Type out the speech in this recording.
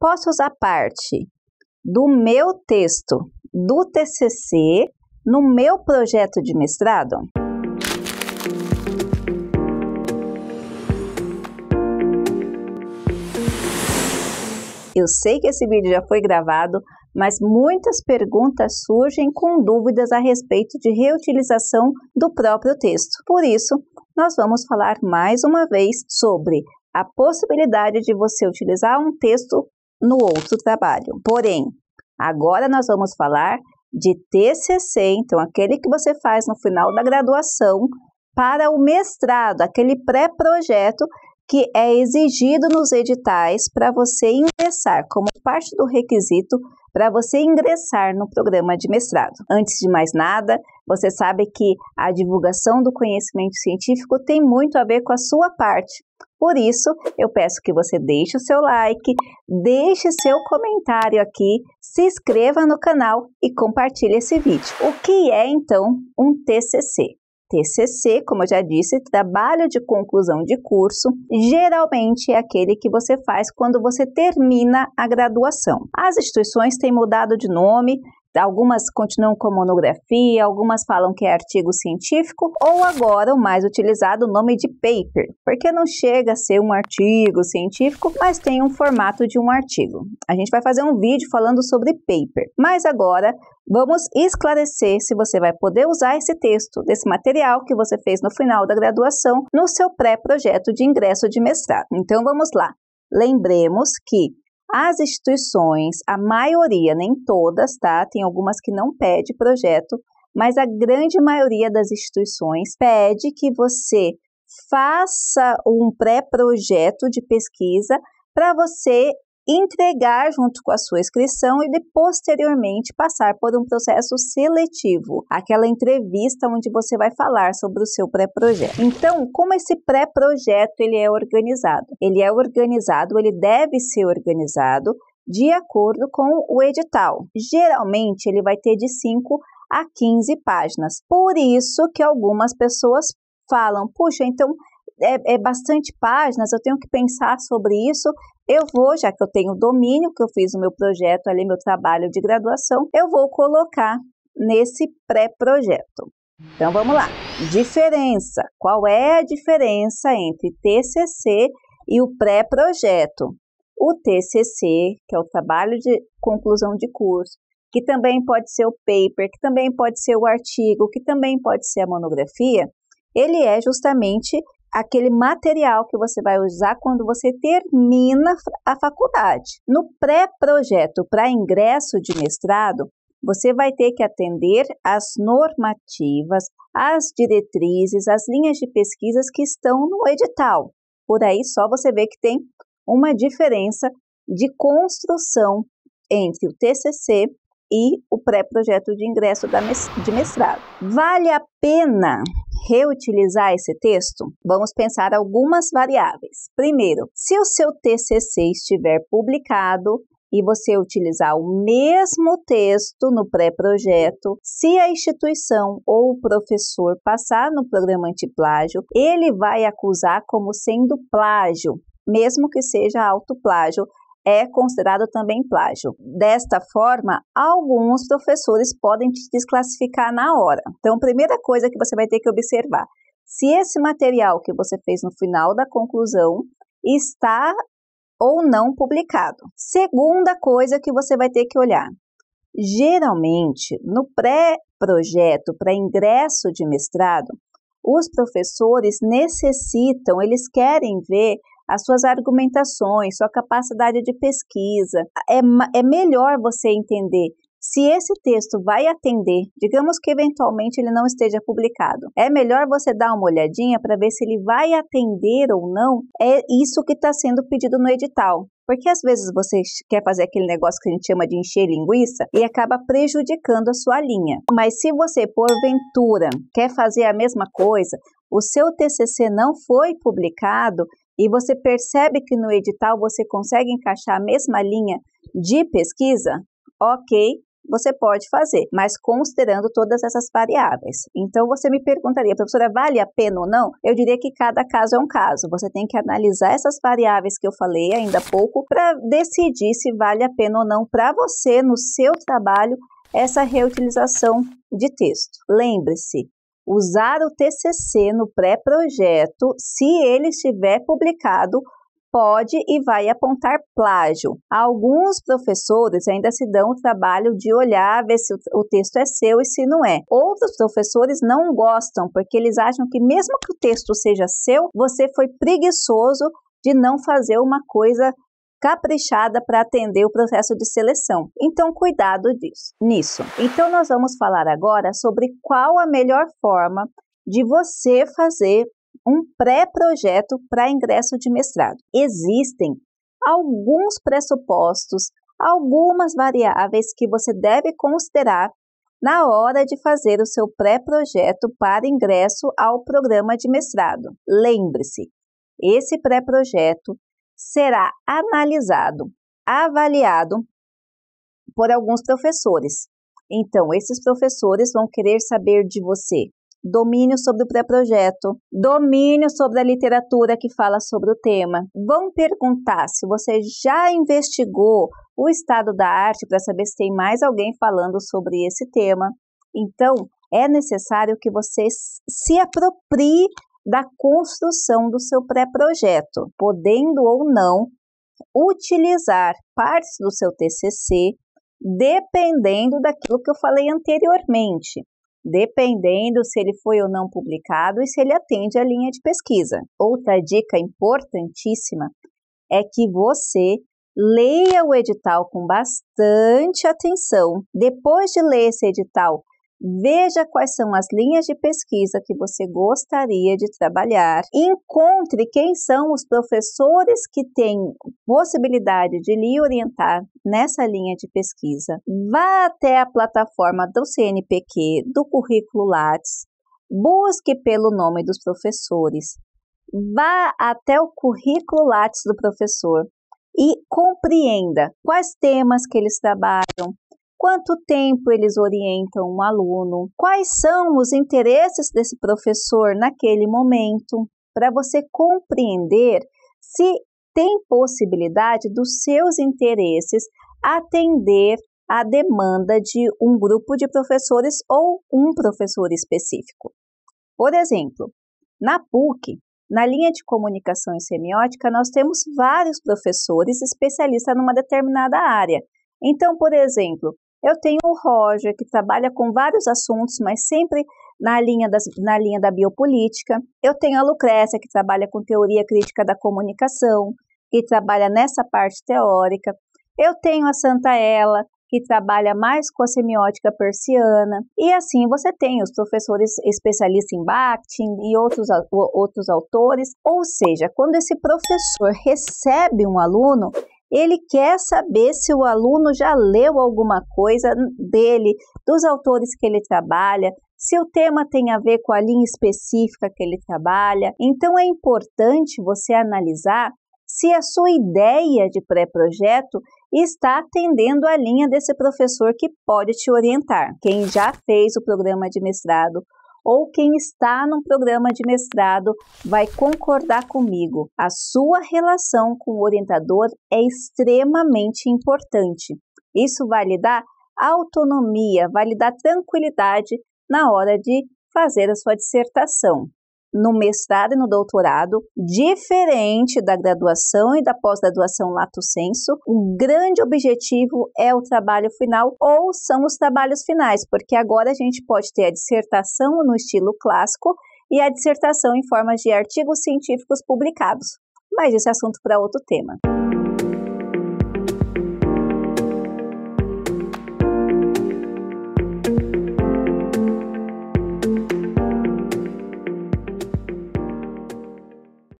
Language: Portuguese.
Posso usar parte do meu texto do TCC no meu projeto de mestrado? Eu sei que esse vídeo já foi gravado, mas muitas perguntas surgem com dúvidas a respeito de reutilização do próprio texto. Por isso, nós vamos falar mais uma vez sobre a possibilidade de você utilizar um texto no outro trabalho. Porém, agora nós vamos falar de TCC, então aquele que você faz no final da graduação para o mestrado, aquele pré-projeto que é exigido nos editais para você ingressar como parte do requisito para você ingressar no programa de mestrado. Antes de mais nada, você sabe que a divulgação do conhecimento científico tem muito a ver com a sua parte por isso, eu peço que você deixe o seu like, deixe seu comentário aqui, se inscreva no canal e compartilhe esse vídeo. O que é então um TCC? TCC, como eu já disse, trabalho de conclusão de curso, geralmente é aquele que você faz quando você termina a graduação. As instituições têm mudado de nome, Algumas continuam com monografia, algumas falam que é artigo científico, ou agora o mais utilizado, o nome de paper, porque não chega a ser um artigo científico, mas tem um formato de um artigo. A gente vai fazer um vídeo falando sobre paper, mas agora Vamos esclarecer se você vai poder usar esse texto, desse material que você fez no final da graduação, no seu pré-projeto de ingresso de mestrado. Então vamos lá. Lembremos que as instituições, a maioria, nem todas, tá? Tem algumas que não pede projeto, mas a grande maioria das instituições pede que você faça um pré-projeto de pesquisa para você entregar junto com a sua inscrição e de posteriormente passar por um processo seletivo, aquela entrevista onde você vai falar sobre o seu pré-projeto. Então, como esse pré-projeto ele é organizado? Ele é organizado, ele deve ser organizado de acordo com o edital. Geralmente ele vai ter de 5 a 15 páginas. Por isso que algumas pessoas falam: "Puxa, então é, é bastante páginas, eu tenho que pensar sobre isso. Eu vou, já que eu tenho domínio, que eu fiz o meu projeto ali, meu trabalho de graduação, eu vou colocar nesse pré-projeto. Então vamos lá. Diferença. Qual é a diferença entre TCC e o pré-projeto? O TCC, que é o trabalho de conclusão de curso, que também pode ser o paper, que também pode ser o artigo, que também pode ser a monografia, ele é justamente aquele material que você vai usar quando você termina a faculdade. No pré-projeto para ingresso de mestrado, você vai ter que atender às normativas, às diretrizes, às linhas de pesquisas que estão no edital. Por aí só você vê que tem uma diferença de construção entre o TCC e o pré-projeto de ingresso de mestrado. Vale a pena reutilizar esse texto? Vamos pensar algumas variáveis. Primeiro, se o seu TCC estiver publicado, e você utilizar o mesmo texto no pré-projeto, se a instituição ou o professor passar no programa antiplágio, ele vai acusar como sendo plágio, mesmo que seja autoplágio, é considerado também plágio. Desta forma, alguns professores podem te desclassificar na hora. Então, primeira coisa que você vai ter que observar: se esse material que você fez no final da conclusão está ou não publicado. Segunda coisa que você vai ter que olhar: geralmente, no pré-projeto, para ingresso de mestrado, os professores necessitam, eles querem ver as suas argumentações, sua capacidade de pesquisa. É, é melhor você entender se esse texto vai atender, digamos que eventualmente ele não esteja publicado, é melhor você dar uma olhadinha para ver se ele vai atender ou não. É isso que está sendo pedido no edital. Porque às vezes você quer fazer aquele negócio que a gente chama de encher linguiça e acaba prejudicando a sua linha. Mas se você, porventura, quer fazer a mesma coisa, o seu TCC não foi publicado, e você percebe que no edital você consegue encaixar a mesma linha de pesquisa, ok, você pode fazer, mas considerando todas essas variáveis. Então você me perguntaria, professora, vale a pena ou não? Eu diria que cada caso é um caso. Você tem que analisar essas variáveis que eu falei ainda há pouco para decidir se vale a pena ou não para você no seu trabalho essa reutilização de texto. Lembre-se, usar o TCC no pré-projeto, se ele estiver publicado, pode e vai apontar plágio. Alguns professores ainda se dão o trabalho de olhar, ver se o texto é seu e se não é. Outros professores não gostam, porque eles acham que, mesmo que o texto seja seu, você foi preguiçoso de não fazer uma coisa caprichada para atender o processo de seleção. Então, cuidado disso, nisso. Então, nós vamos falar agora sobre qual a melhor forma de você fazer um pré-projeto para ingresso de mestrado. Existem alguns pressupostos, algumas variáveis que você deve considerar na hora de fazer o seu pré-projeto para ingresso ao programa de mestrado. Lembre-se, esse pré-projeto será analisado, avaliado por alguns professores. Então, esses professores vão querer saber de você domínio sobre o pré-projeto, domínio sobre a literatura que fala sobre o tema. Vão perguntar se você já investigou o estado da arte para saber se tem mais alguém falando sobre esse tema. Então, é necessário que você se aproprie da construção do seu pré-projeto, podendo ou não utilizar partes do seu TCC, dependendo daquilo que eu falei anteriormente, dependendo se ele foi ou não publicado e se ele atende à linha de pesquisa. Outra dica importantíssima é que você leia o edital com bastante atenção. Depois de ler esse edital, Veja quais são as linhas de pesquisa que você gostaria de trabalhar. Encontre quem são os professores que têm possibilidade de lhe orientar nessa linha de pesquisa. Vá até a plataforma do CNPq, do Currículo Lattes, busque pelo nome dos professores. Vá até o Currículo Lattes do professor e compreenda quais temas que eles trabalham, quanto tempo eles orientam um aluno, quais são os interesses desse professor naquele momento, para você compreender se tem possibilidade dos seus interesses atender à demanda de um grupo de professores ou um professor específico. Por exemplo, na PUC, na linha de comunicação e semiótica, nós temos vários professores especialistas numa determinada área. Então, por exemplo, eu tenho o Roger, que trabalha com vários assuntos, mas sempre na linha, das, na linha da biopolítica. Eu tenho a Lucrécia, que trabalha com teoria crítica da comunicação e trabalha nessa parte teórica. Eu tenho a Santa Ela, que trabalha mais com a semiótica persiana. E assim, você tem os professores especialistas em Bakhtin e outros, outros autores. Ou seja, quando esse professor recebe um aluno, ele quer saber se o aluno já leu alguma coisa dele, dos autores que ele trabalha, se o tema tem a ver com a linha específica que ele trabalha. Então é importante você analisar se a sua ideia de pré-projeto está atendendo a linha desse professor que pode te orientar. Quem já fez o programa de mestrado ou quem está num programa de mestrado vai concordar comigo. A sua relação com o orientador é extremamente importante. Isso vai lhe dar autonomia, vai lhe dar tranquilidade na hora de fazer a sua dissertação no mestrado e no doutorado, diferente da graduação e da pós-graduação lato senso, o grande objetivo é o trabalho final ou são os trabalhos finais, porque agora a gente pode ter a dissertação no estilo clássico e a dissertação em forma de artigos científicos publicados. Mas esse é assunto para outro tema.